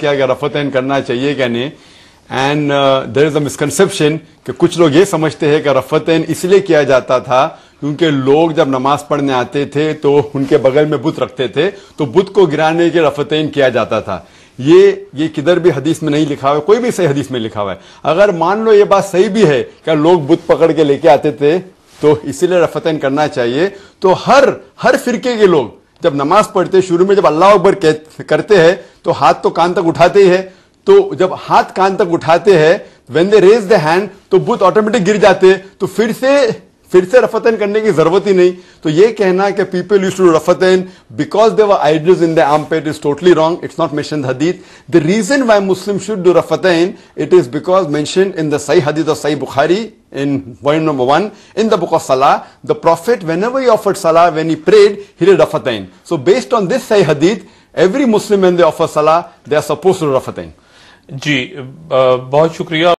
क्या रफतन करना चाहिए क्या नहीं and there is a misconception कि कुछ लोग ये समझते हैं कि रफतन इसलिए किया जाता था क्योंकि लोग जब नमाज पढ़ने आते थे तो उनके बगल में बुत रखते थे तो बुत को गिराने के रफतन किया जाता था ये ये किधर भी हदीस में नहीं लिखा हुआ कोई भी सही हदीस में लिखा हुआ है अगर मान लो ये बात सही भी है क्या लोग बुत पकड़ के लेके आते थे तो इसीलिए रफतन करना चाहिए तो हर हर फिरके के लोग जब नमाज पढ़ते शुरू में जब अल्लाह अकबर करते हैं तो हाथ तो कान तक उठाते ही है तो जब हाथ कान तक उठाते हैं when they raise the hand तो बुत ऑटोमेटिक गिर जाते तो फिर से फिर से रफतन करने की जरूरत ही नहीं तो ये कहना कि पीपल यूज टू रफतन because they were ideal in the आमपेट is totally wrong it's not mention हदीत the reason why Muslim should do रफतन it is because mention in the सही हदीत और सही Bukhari in world number one in the book of सलाह the prophet whenever you सलाह when you prayed he रफतन so based on this सही हदीत every Muslim when they offer सलाह दे आर सपोज टू रफतन जी बहुत शुक्रिया